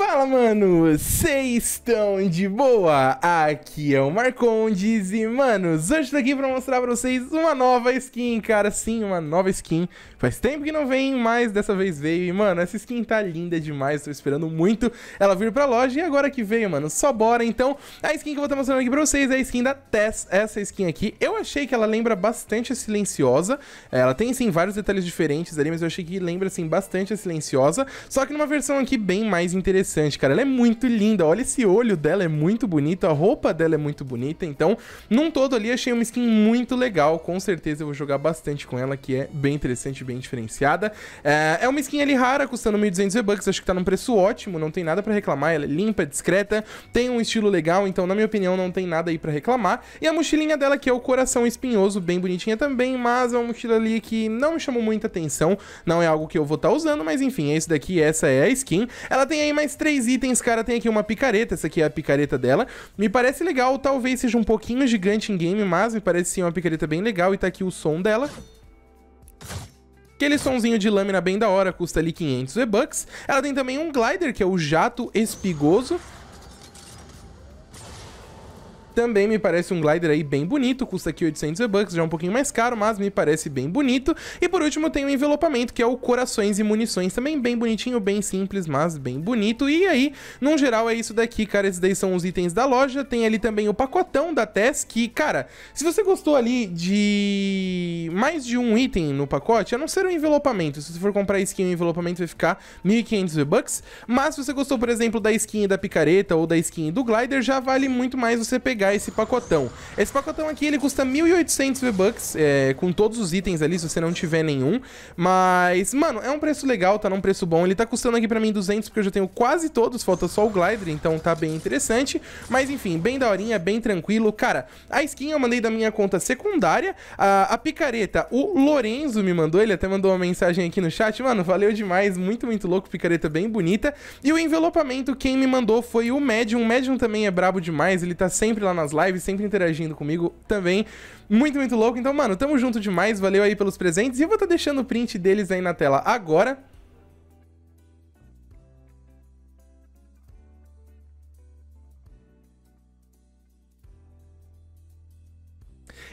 Fala, mano! Vocês estão de boa? Aqui é o Marcondes e, manos, hoje tô aqui pra mostrar pra vocês uma nova skin, cara. Sim, uma nova skin. Faz tempo que não vem, mas dessa vez veio. E, mano, essa skin tá linda demais, tô esperando muito ela vir pra loja. E agora que veio, mano, só bora. Então, a skin que eu vou estar tá mostrando aqui pra vocês é a skin da Tess, essa skin aqui. Eu achei que ela lembra bastante a Silenciosa. Ela tem, sim, vários detalhes diferentes ali, mas eu achei que lembra, assim, bastante a Silenciosa. Só que numa versão aqui bem mais interessante interessante, cara. Ela é muito linda. Olha esse olho dela, é muito bonito. A roupa dela é muito bonita. Então, num todo ali, achei uma skin muito legal. Com certeza eu vou jogar bastante com ela, que é bem interessante, bem diferenciada. É, é uma skin ali rara, custando 1.200 V-Bucks. Acho que tá num preço ótimo, não tem nada para reclamar. Ela é limpa, discreta, tem um estilo legal. Então, na minha opinião, não tem nada aí para reclamar. E a mochilinha dela, que é o coração espinhoso, bem bonitinha também. Mas é uma mochila ali que não me chamou muita atenção. Não é algo que eu vou estar tá usando, mas enfim, é isso daqui. Essa é a skin. Ela tem aí mais três itens, cara, tem aqui uma picareta. Essa aqui é a picareta dela. Me parece legal, talvez seja um pouquinho gigante em game, mas me parece sim uma picareta bem legal. E tá aqui o som dela. Aquele sonzinho de lâmina bem da hora, custa ali 500 V-Bucks. Ela tem também um glider, que é o jato espigoso. Também me parece um glider aí bem bonito, custa aqui 800 V-Bucks, já é um pouquinho mais caro, mas me parece bem bonito. E por último tem o envelopamento, que é o corações e munições, também bem bonitinho, bem simples, mas bem bonito. E aí, num geral é isso daqui, cara, esses daí são os itens da loja. Tem ali também o pacotão da Tess, que, cara, se você gostou ali de mais de um item no pacote, a não ser o envelopamento, se você for comprar skin o envelopamento vai ficar 1.500 V-Bucks, mas se você gostou, por exemplo, da skin da picareta ou da skin do glider, já vale muito mais você pegar pegar esse pacotão. Esse pacotão aqui, ele custa 1.800 V-Bucks, é, com todos os itens ali, se você não tiver nenhum. Mas, mano, é um preço legal, tá num preço bom. Ele tá custando aqui pra mim 200, porque eu já tenho quase todos, falta só o Glider, então tá bem interessante. Mas, enfim, bem daorinha, bem tranquilo. Cara, a skin eu mandei da minha conta secundária. A, a picareta, o Lorenzo me mandou, ele até mandou uma mensagem aqui no chat. Mano, valeu demais, muito, muito louco, picareta bem bonita. E o envelopamento, quem me mandou foi o Medium. O Medium também é brabo demais, ele tá sempre lá lá nas lives, sempre interagindo comigo também. Muito, muito louco. Então, mano, tamo junto demais. Valeu aí pelos presentes. E eu vou estar tá deixando o print deles aí na tela agora.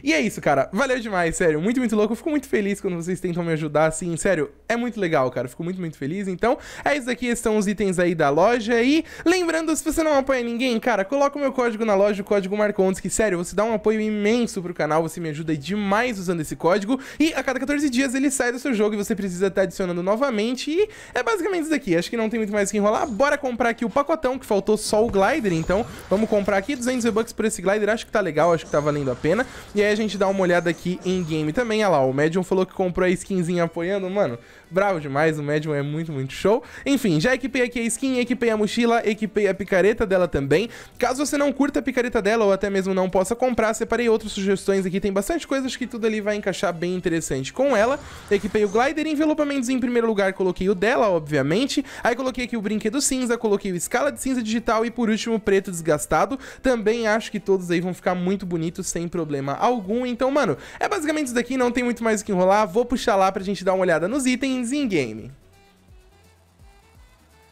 E é isso, cara. Valeu demais, sério. Muito, muito louco. Eu fico muito feliz quando vocês tentam me ajudar, assim. Sério, é muito legal, cara. Eu fico muito, muito feliz. Então, é isso aqui. estão os itens aí da loja. E lembrando, se você não apoia ninguém, cara, coloca o meu código na loja, o código Marcondes, que, sério, você dá um apoio imenso pro canal. Você me ajuda demais usando esse código. E a cada 14 dias ele sai do seu jogo e você precisa estar adicionando novamente. E é basicamente isso daqui. Acho que não tem muito mais o que enrolar. Bora comprar aqui o pacotão, que faltou só o glider. Então, vamos comprar aqui 200 bucks por esse glider. Acho que tá legal, acho que tá valendo a pena. E aí, é a gente dá uma olhada aqui em game também. Olha lá, o Medium falou que comprou a skinzinha apoiando. Mano, bravo demais, o Medium é muito, muito show. Enfim, já equipei aqui a skin, equipei a mochila, equipei a picareta dela também. Caso você não curta a picareta dela ou até mesmo não possa comprar, separei outras sugestões aqui. Tem bastante coisas que tudo ali vai encaixar bem interessante com ela. Equipei o glider, envelopamentos em primeiro lugar, coloquei o dela, obviamente. Aí coloquei aqui o brinquedo cinza, coloquei o escala de cinza digital e por último o preto desgastado. Também acho que todos aí vão ficar muito bonitos sem problema algum algum. Então, mano, é basicamente isso daqui, não tem muito mais o que enrolar. Vou puxar lá pra gente dar uma olhada nos itens in-game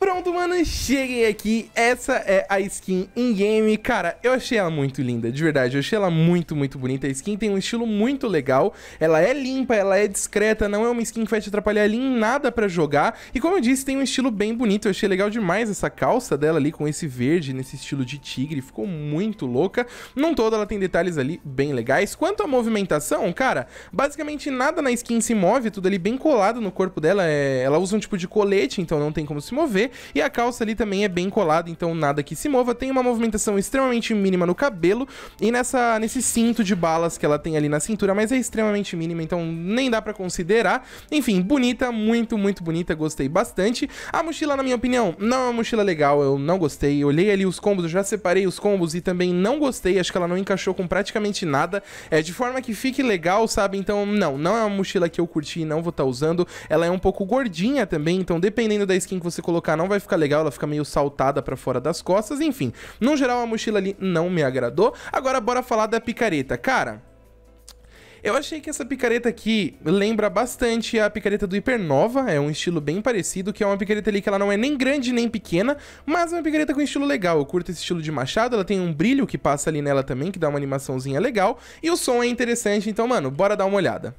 pronto, mano, Cheguei aqui. Essa é a skin in-game. Cara, eu achei ela muito linda, de verdade. Eu achei ela muito, muito bonita. A skin tem um estilo muito legal. Ela é limpa, ela é discreta, não é uma skin que vai te atrapalhar ali em nada pra jogar. E como eu disse, tem um estilo bem bonito. Eu achei legal demais essa calça dela ali com esse verde, nesse estilo de tigre. Ficou muito louca. Não toda, ela tem detalhes ali bem legais. Quanto à movimentação, cara, basicamente nada na skin se move, tudo ali bem colado no corpo dela. É... Ela usa um tipo de colete, então não tem como se mover. E a calça ali também é bem colada, então nada que se mova. Tem uma movimentação extremamente mínima no cabelo e nessa, nesse cinto de balas que ela tem ali na cintura, mas é extremamente mínima, então nem dá para considerar. Enfim, bonita, muito, muito bonita, gostei bastante. A mochila, na minha opinião, não é uma mochila legal, eu não gostei. Olhei ali os combos, eu já separei os combos e também não gostei, acho que ela não encaixou com praticamente nada. É de forma que fique legal, sabe? Então, não, não é uma mochila que eu curti e não vou estar tá usando. Ela é um pouco gordinha também, então dependendo da skin que você colocar não vai ficar legal, ela fica meio saltada para fora das costas, enfim. No geral, a mochila ali não me agradou. Agora, bora falar da picareta. Cara, eu achei que essa picareta aqui lembra bastante a picareta do Hipernova, é um estilo bem parecido, que é uma picareta ali que ela não é nem grande nem pequena, mas é uma picareta com estilo legal. Eu curto esse estilo de machado, ela tem um brilho que passa ali nela também, que dá uma animaçãozinha legal, e o som é interessante, então, mano, bora dar uma olhada.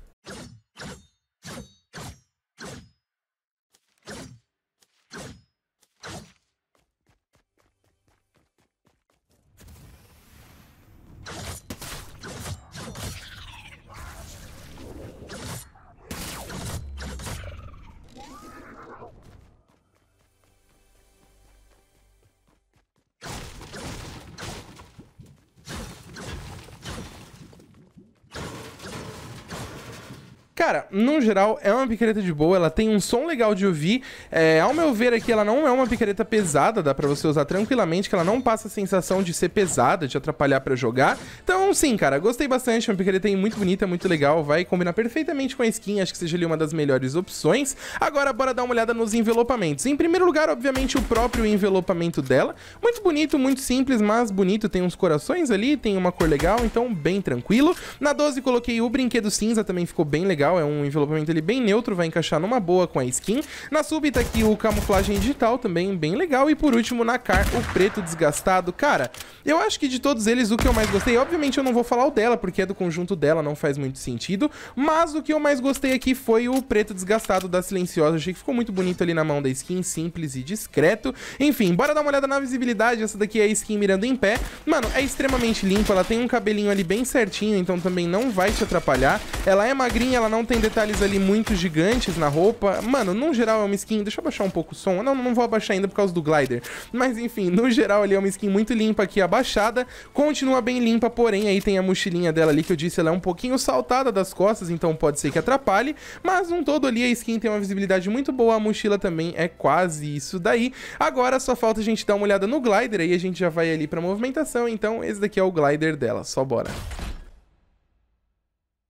cara, no geral, é uma picareta de boa, ela tem um som legal de ouvir. É, ao meu ver aqui, ela não é uma picareta pesada, dá pra você usar tranquilamente, que ela não passa a sensação de ser pesada, de atrapalhar para jogar. Então, sim, cara, gostei bastante, é uma picareta muito bonita, muito legal, vai combinar perfeitamente com a skin, acho que seja ali uma das melhores opções. Agora, bora dar uma olhada nos envelopamentos. Em primeiro lugar, obviamente, o próprio envelopamento dela. Muito bonito, muito simples, mas bonito, tem uns corações ali, tem uma cor legal, então bem tranquilo. Na 12 coloquei o brinquedo cinza, também ficou bem legal, geral, é um envelopamento ele bem neutro, vai encaixar numa boa com a skin. Na sub tá aqui o camuflagem digital também, bem legal. E por último, na car, o preto desgastado. Cara, eu acho que de todos eles, o que eu mais gostei, obviamente eu não vou falar o dela, porque é do conjunto dela, não faz muito sentido. Mas o que eu mais gostei aqui foi o preto desgastado da Silenciosa. achei que ficou muito bonito ali na mão da skin, simples e discreto. Enfim, bora dar uma olhada na visibilidade. Essa daqui é a skin mirando em pé. Mano, é extremamente limpa, ela tem um cabelinho ali bem certinho, então também não vai te atrapalhar. Ela é magrinha, ela não tem detalhes ali muito gigantes na roupa. Mano, no geral é uma skin... Deixa eu abaixar um pouco o som. Não, não vou abaixar ainda por causa do glider. Mas enfim, no geral ali é uma skin muito limpa aqui, abaixada. Continua bem limpa, porém aí tem a mochilinha dela ali que eu disse, ela é um pouquinho saltada das costas, então pode ser que atrapalhe. Mas um todo ali a skin tem uma visibilidade muito boa, a mochila também é quase isso daí. Agora só falta a gente dar uma olhada no glider, aí a gente já vai ali pra movimentação. Então esse daqui é o glider dela, só bora.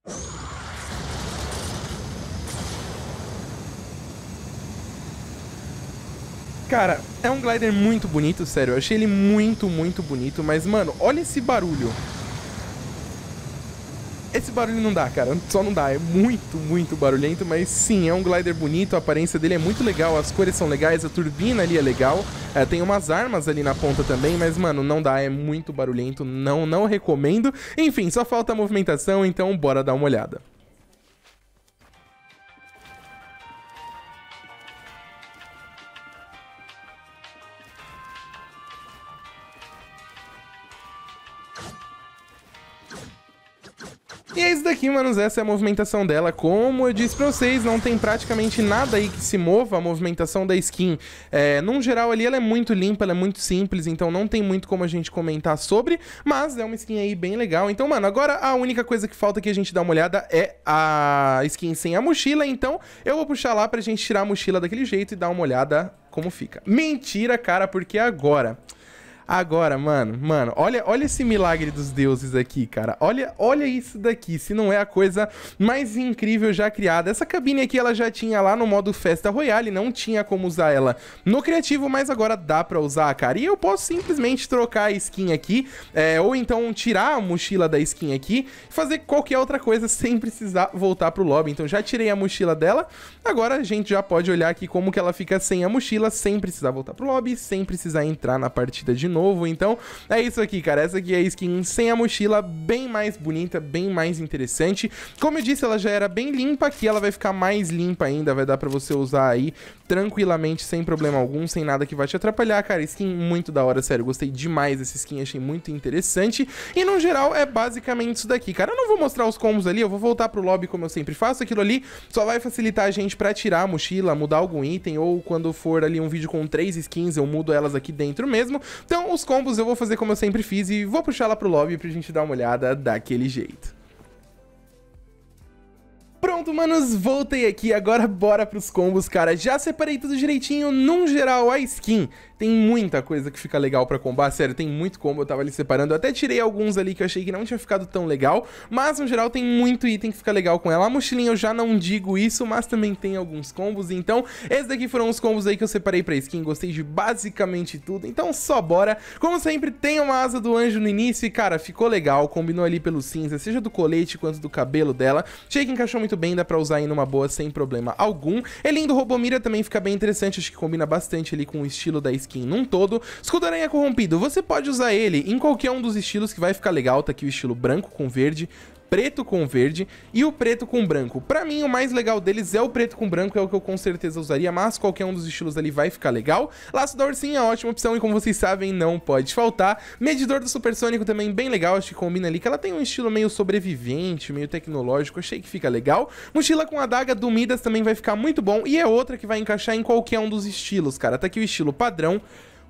you Cara, é um glider muito bonito, sério. Eu achei ele muito, muito bonito. Mas, mano, olha esse barulho. Esse barulho não dá, cara. Só não dá. É muito, muito barulhento. Mas sim, é um glider bonito. A aparência dele é muito legal. As cores são legais. A turbina ali é legal. É, tem umas armas ali na ponta também. Mas, mano, não dá. É muito barulhento. Não, não recomendo. Enfim, só falta a movimentação. Então, bora dar uma olhada. E é isso daqui, manos, essa é a movimentação dela. Como eu disse pra vocês, não tem praticamente nada aí que se mova a movimentação da skin. É, num geral ali, ela é muito limpa, ela é muito simples, então não tem muito como a gente comentar sobre, mas é uma skin aí bem legal. Então, mano, agora a única coisa que falta que a gente dá uma olhada é a skin sem a mochila, então eu vou puxar lá pra gente tirar a mochila daquele jeito e dar uma olhada como fica. Mentira, cara, porque agora... Agora, mano, mano, olha, olha esse milagre dos deuses aqui, cara. Olha, olha isso daqui, se não é a coisa mais incrível já criada. Essa cabine aqui, ela já tinha lá no modo Festa Royale, não tinha como usar ela no criativo, mas agora dá pra usar, cara. E eu posso simplesmente trocar a skin aqui, é, ou então tirar a mochila da skin aqui, fazer qualquer outra coisa sem precisar voltar pro lobby. Então já tirei a mochila dela, agora a gente já pode olhar aqui como que ela fica sem a mochila, sem precisar voltar pro lobby, sem precisar entrar na partida de novo novo. Então, é isso aqui, cara. Essa aqui é a skin sem a mochila, bem mais bonita, bem mais interessante. Como eu disse, ela já era bem limpa, aqui ela vai ficar mais limpa ainda, vai dar pra você usar aí tranquilamente, sem problema algum, sem nada que vai te atrapalhar, cara. Skin muito da hora, sério, gostei demais dessa skin, achei muito interessante. E no geral é basicamente isso daqui, cara. Eu não vou mostrar os combos ali, eu vou voltar pro lobby como eu sempre faço. Aquilo ali só vai facilitar a gente pra tirar a mochila, mudar algum item, ou quando for ali um vídeo com três skins, eu mudo elas aqui dentro mesmo. Então então, os combos eu vou fazer como eu sempre fiz e vou puxar lá pro lobby pra gente dar uma olhada daquele jeito. Pronto, manos, voltei aqui, agora bora pros combos, cara. Já separei tudo direitinho, num geral, a skin tem muita coisa que fica legal pra combar, sério, tem muito combo, eu tava ali separando. Eu até tirei alguns ali que eu achei que não tinha ficado tão legal, mas no geral tem muito item que fica legal com ela. A mochilinha eu já não digo isso, mas também tem alguns combos, então esses daqui foram os combos aí que eu separei pra skin, gostei de basicamente tudo, então só bora. Como sempre, tem uma asa do anjo no início e, cara, ficou legal, combinou ali pelo cinza, seja do colete quanto do cabelo dela. Achei que encaixou muito bem, dá pra usar aí numa boa sem problema algum. Elin do Robomira também fica bem interessante, acho que combina bastante ali com o estilo da skin skin num todo. Escudo aranha é corrompido, você pode usar ele em qualquer um dos estilos que vai ficar legal. Tá aqui o estilo branco com verde preto com verde e o preto com branco. Pra mim, o mais legal deles é o preto com branco, é o que eu com certeza usaria, mas qualquer um dos estilos ali vai ficar legal. Laço da ursinha é ótima opção e como vocês sabem, não pode faltar. Medidor do supersônico também bem legal, acho que combina ali, que ela tem um estilo meio sobrevivente, meio tecnológico, achei que fica legal. Mochila com adaga do Midas também vai ficar muito bom e é outra que vai encaixar em qualquer um dos estilos, cara. Tá aqui o estilo padrão,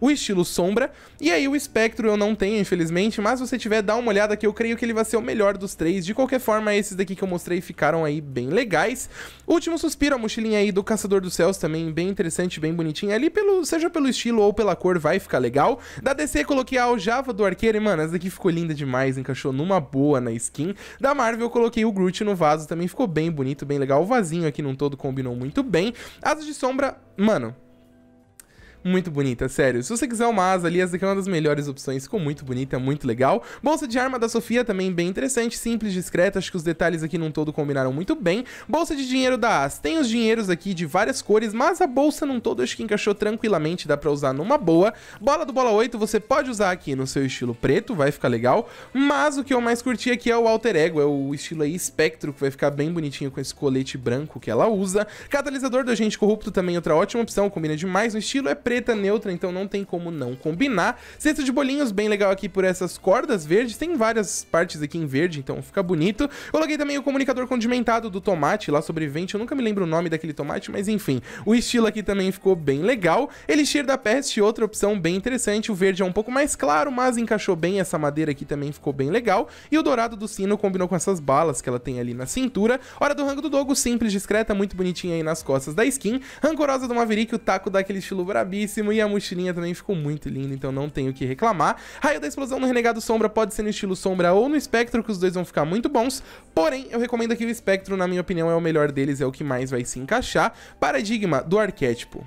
o estilo sombra. E aí o espectro eu não tenho, infelizmente, mas se você tiver, dá uma olhada que eu creio que ele vai ser o melhor dos três. De qualquer forma, esses daqui que eu mostrei ficaram aí bem legais. Último Suspiro, a mochilinha aí do Caçador dos Céus também, bem interessante, bem bonitinha. Ali, pelo, seja pelo estilo ou pela cor, vai ficar legal. Da DC, coloquei a aljava do arqueiro e, mano, essa daqui ficou linda demais, encaixou numa boa na skin. Da Marvel, eu coloquei o Groot no vaso, também ficou bem bonito, bem legal. O vasinho aqui num todo combinou muito bem. Asas de sombra, mano, muito bonita, sério. Se você quiser uma asa ali, essa aqui é uma das melhores opções. Ficou muito bonita, muito legal. Bolsa de arma da Sofia também bem interessante, simples, discreta. Acho que os detalhes aqui num todo combinaram muito bem. Bolsa de dinheiro da As. Tem os dinheiros aqui de várias cores, mas a bolsa num todo acho que encaixou tranquilamente, dá pra usar numa boa. Bola do Bola 8 você pode usar aqui no seu estilo preto, vai ficar legal. Mas o que eu mais curti aqui é o Alter Ego, é o estilo aí espectro, que vai ficar bem bonitinho com esse colete branco que ela usa. Catalisador do Agente Corrupto também outra ótima opção, combina demais no estilo, é preto preta neutra, então não tem como não combinar. Cesto de bolinhos, bem legal aqui por essas cordas verdes. Tem várias partes aqui em verde, então fica bonito. Coloquei também o comunicador condimentado do tomate lá sobrevivente. Eu nunca me lembro o nome daquele tomate, mas enfim. O estilo aqui também ficou bem legal. Elixir da peste, outra opção bem interessante. O verde é um pouco mais claro, mas encaixou bem essa madeira aqui também ficou bem legal. E o dourado do sino combinou com essas balas que ela tem ali na cintura. Hora do rango do Dogo, simples, discreta, muito bonitinha aí nas costas da skin. Rancorosa do Maverick, o taco daquele estilo brabíssimo lindíssimo e a mochilinha também ficou muito linda, então não tenho o que reclamar. Raio da Explosão no Renegado Sombra pode ser no estilo Sombra ou no Espectro, que os dois vão ficar muito bons, porém eu recomendo que o Espectro, na minha opinião, é o melhor deles, é o que mais vai se encaixar. Paradigma do arquétipo.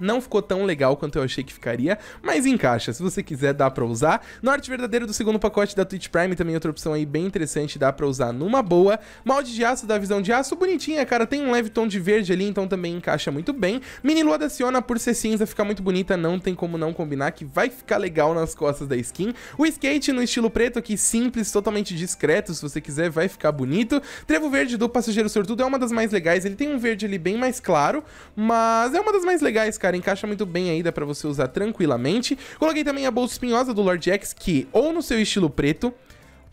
Não ficou tão legal quanto eu achei que ficaria, mas encaixa. Se você quiser, dá pra usar. Norte verdadeiro do segundo pacote da Twitch Prime, também outra opção aí bem interessante, dá pra usar numa boa. Molde de aço da visão de aço, bonitinha, cara. Tem um leve tom de verde ali, então também encaixa muito bem. Mini lua da Siona, por ser cinza, fica muito bonita, não tem como não combinar, que vai ficar legal nas costas da skin. O skate no estilo preto aqui, simples, totalmente discreto, se você quiser, vai ficar bonito. Trevo verde do passageiro sortudo é uma das mais legais, ele tem um verde ali bem mais claro, mas é uma das mais legais, cara cara, encaixa muito bem aí, dá pra você usar tranquilamente. Coloquei também a bolsa espinhosa do Lord X, que ou no seu estilo preto,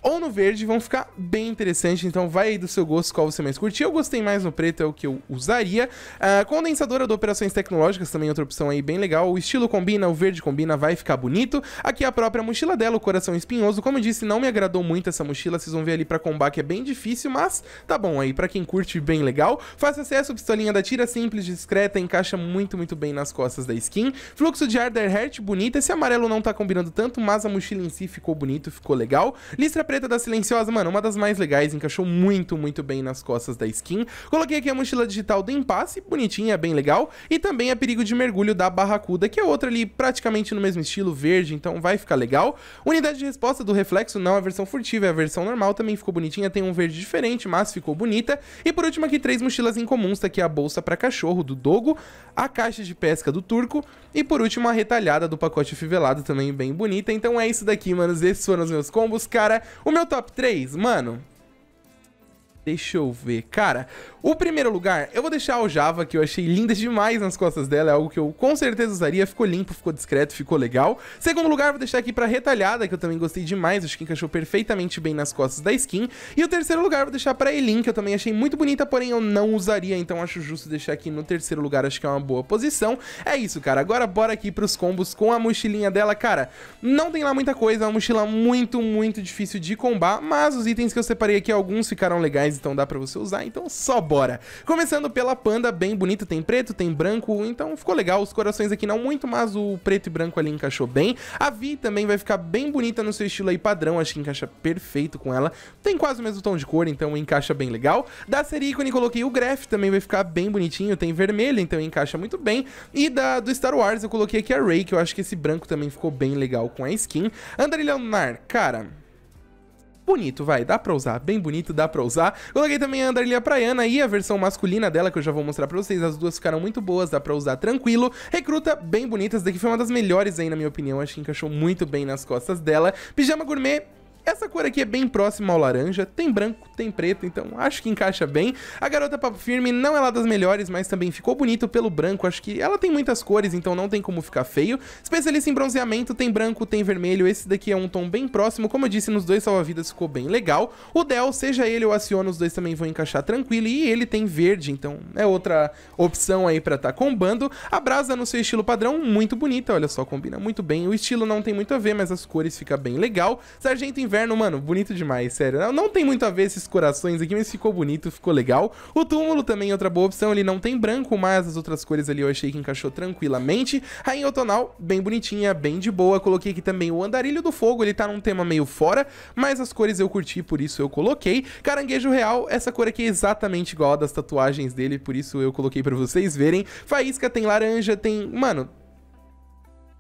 ou no verde vão ficar bem interessantes, então vai aí do seu gosto qual você mais curtiu. Eu gostei mais no preto, é o que eu usaria. Uh, condensadora de operações tecnológicas, também outra opção aí bem legal. O estilo combina, o verde combina, vai ficar bonito. Aqui a própria mochila dela, o coração espinhoso. Como eu disse, não me agradou muito essa mochila, vocês vão ver ali pra combate que é bem difícil, mas tá bom aí, pra quem curte, bem legal. faça acesso, pistolinha da tira, simples, discreta, encaixa muito, muito bem nas costas da skin. Fluxo de ar Heart, bonita. Esse amarelo não tá combinando tanto, mas a mochila em si ficou bonito, ficou legal. Listra preta preta da Silenciosa, mano, uma das mais legais, encaixou muito, muito bem nas costas da skin. Coloquei aqui a mochila digital do Impasse, bonitinha, bem legal. E também a perigo de mergulho da Barracuda, que é outra ali praticamente no mesmo estilo, verde, então vai ficar legal. Unidade de resposta do Reflexo, não a versão furtiva, é a versão normal, também ficou bonitinha, tem um verde diferente, mas ficou bonita. E por último aqui, três mochilas incomuns, tá aqui a bolsa para cachorro do Dogo, a caixa de pesca do Turco e por último a retalhada do pacote fivelado também bem bonita. Então é isso daqui, manos, esses foram os meus combos, cara. O meu top 3, mano, Deixa eu ver. Cara, o primeiro lugar, eu vou deixar o Java, que eu achei linda demais nas costas dela. É algo que eu com certeza usaria. Ficou limpo, ficou discreto, ficou legal. Segundo lugar, vou deixar aqui pra retalhada, que eu também gostei demais. Acho que encaixou perfeitamente bem nas costas da skin. E o terceiro lugar, vou deixar pra Elin, que eu também achei muito bonita, porém eu não usaria. Então acho justo deixar aqui no terceiro lugar. Acho que é uma boa posição. É isso, cara. Agora bora aqui pros combos com a mochilinha dela. Cara, não tem lá muita coisa. É uma mochila muito, muito difícil de combar. Mas os itens que eu separei aqui, alguns ficaram legais reais, então dá pra você usar, então só bora. Começando pela Panda, bem bonita, tem preto, tem branco, então ficou legal, os corações aqui não muito, mas o preto e branco ali encaixou bem. A Vi também vai ficar bem bonita no seu estilo aí padrão, acho que encaixa perfeito com ela. Tem quase o mesmo tom de cor, então encaixa bem legal. Da série ícone coloquei o Graph, também vai ficar bem bonitinho, tem vermelho, então encaixa muito bem. E da do Star Wars eu coloquei aqui a Ray que eu acho que esse branco também ficou bem legal com a skin. André Leonard, cara bonito, vai. Dá pra usar. Bem bonito, dá pra usar. Coloquei também a Andarilha Praiana e a versão masculina dela, que eu já vou mostrar pra vocês. As duas ficaram muito boas, dá pra usar tranquilo. Recruta, bem bonita. Essa daqui foi uma das melhores aí, na minha opinião. Acho que encaixou muito bem nas costas dela. Pijama Gourmet, essa cor aqui é bem próxima ao laranja, tem branco, tem preto, então acho que encaixa bem. A garota papo firme não é lá das melhores, mas também ficou bonito pelo branco, acho que ela tem muitas cores, então não tem como ficar feio. Especialista em bronzeamento, tem branco, tem vermelho, esse daqui é um tom bem próximo, como eu disse, nos dois salva-vidas ficou bem legal. O Del, seja ele ou Aciona, os dois também vão encaixar tranquilo, e ele tem verde, então é outra opção aí pra tá combando. A brasa no seu estilo padrão, muito bonita, olha só, combina muito bem. O estilo não tem muito a ver, mas as cores fica bem legal. Sargento Inverno inverno, mano, bonito demais, sério. Não, não, tem muito a ver esses corações aqui, mas ficou bonito, ficou legal. O túmulo também é outra boa opção, ele não tem branco, mas as outras cores ali eu achei que encaixou tranquilamente. Rainha Outonal, bem bonitinha, bem de boa. Coloquei aqui também o Andarilho do Fogo, ele tá num tema meio fora, mas as cores eu curti, por isso eu coloquei. Caranguejo Real, essa cor aqui é exatamente igual a das tatuagens dele, por isso eu coloquei pra vocês verem. Faísca tem laranja, tem... Mano,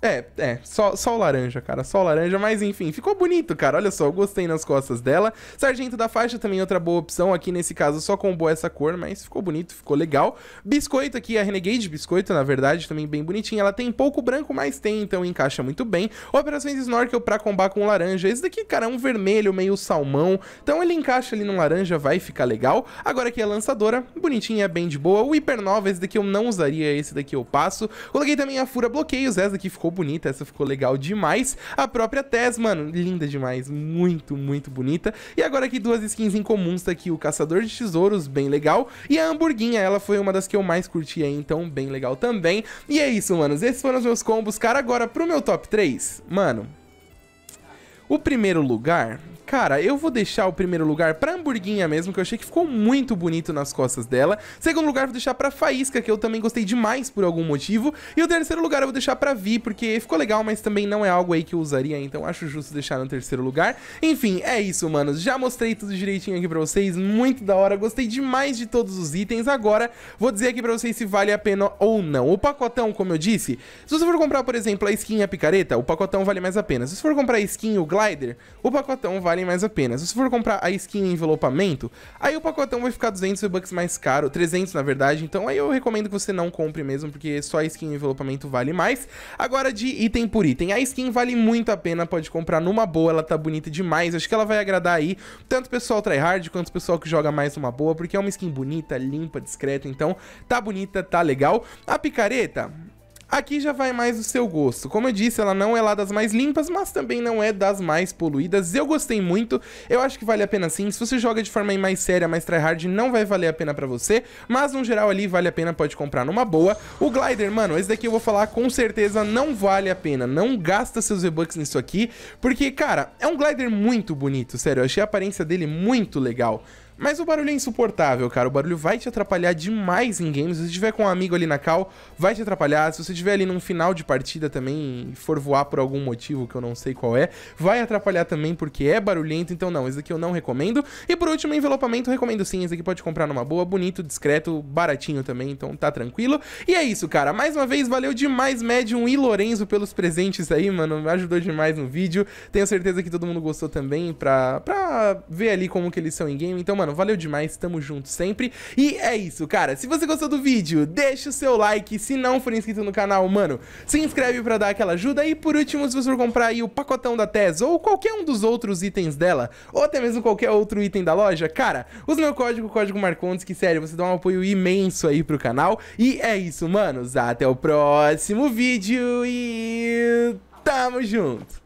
é, é, só, só o laranja, cara, só o laranja, mas enfim, ficou bonito, cara, olha só, eu gostei nas costas dela. Sargento da faixa também é outra boa opção, aqui nesse caso só combou essa cor, mas ficou bonito, ficou legal. Biscoito aqui, a Renegade Biscoito, na verdade, também bem bonitinha, ela tem pouco branco, mas tem, então encaixa muito bem. Operações Snorkel pra combar com laranja, esse daqui, cara, é um vermelho meio salmão, então ele encaixa ali no laranja, vai ficar legal. Agora aqui a lançadora, bonitinha, bem de boa. O Hipernova, esse daqui eu não usaria, esse daqui eu passo. Coloquei também a Fura Bloqueios, essa daqui ficou bonita, essa ficou legal demais. A própria Tess, mano, linda demais, muito, muito bonita. E agora aqui duas skins em comum tá aqui o Caçador de Tesouros, bem legal. E a Hamburguinha, ela foi uma das que eu mais curti aí, então bem legal também. E é isso, manos, esses foram os meus combos. Cara, agora pro meu top 3, mano... O primeiro lugar Cara, eu vou deixar o primeiro lugar pra hamburguinha mesmo, que eu achei que ficou muito bonito nas costas dela. Segundo lugar, vou deixar pra faísca, que eu também gostei demais por algum motivo. E o terceiro lugar eu vou deixar pra Vi, porque ficou legal, mas também não é algo aí que eu usaria, então acho justo deixar no terceiro lugar. Enfim, é isso, manos. Já mostrei tudo direitinho aqui pra vocês, muito da hora. Gostei demais de todos os itens. Agora, vou dizer aqui pra vocês se vale a pena ou não. O pacotão, como eu disse, se você for comprar, por exemplo, a skin e a picareta, o pacotão vale mais a pena. Se você for comprar a skin e o glider, o pacotão vale valem mais a pena. Se você for comprar a skin em envelopamento, aí o pacotão vai ficar 200 V-Bucks mais caro, 300 na verdade, então aí eu recomendo que você não compre mesmo, porque só a skin em envelopamento vale mais. Agora de item por item, a skin vale muito a pena, pode comprar numa boa, ela tá bonita demais, acho que ela vai agradar aí tanto o pessoal tryhard quanto o pessoal que joga mais numa boa, porque é uma skin bonita, limpa, discreta, então tá bonita, tá legal. A picareta... Aqui já vai mais o seu gosto. Como eu disse, ela não é lá das mais limpas, mas também não é das mais poluídas. Eu gostei muito, eu acho que vale a pena sim. Se você joga de forma mais séria, mais tryhard, não vai valer a pena pra você. Mas no geral ali vale a pena, pode comprar numa boa. O Glider, mano, esse daqui eu vou falar com certeza não vale a pena. Não gasta seus V-Bucks nisso aqui, porque, cara, é um Glider muito bonito, sério. Eu achei a aparência dele muito legal. Mas o barulho é insuportável, cara. O barulho vai te atrapalhar demais em games. Se você estiver com um amigo ali na cal, vai te atrapalhar. Se você estiver ali num final de partida também e for voar por algum motivo que eu não sei qual é, vai atrapalhar também porque é barulhento. Então, não, esse aqui eu não recomendo. E por último, envelopamento, recomendo sim. Esse aqui pode comprar numa boa, bonito, discreto, baratinho também. Então, tá tranquilo. E é isso, cara. Mais uma vez, valeu demais, Medium e Lorenzo, pelos presentes aí, mano. Me ajudou demais no vídeo. Tenho certeza que todo mundo gostou também pra, pra ver ali como que eles são em game. Então, mano mano, valeu demais, tamo junto sempre. E é isso, cara. Se você gostou do vídeo, deixa o seu like. Se não for inscrito no canal, mano, se inscreve pra dar aquela ajuda. E por último, se você for comprar aí o pacotão da Tesla ou qualquer um dos outros itens dela, ou até mesmo qualquer outro item da loja, cara, usa meu código, o código Marcondes, que sério, você dá um apoio imenso aí pro canal. E é isso, manos. Até o próximo vídeo e tamo junto!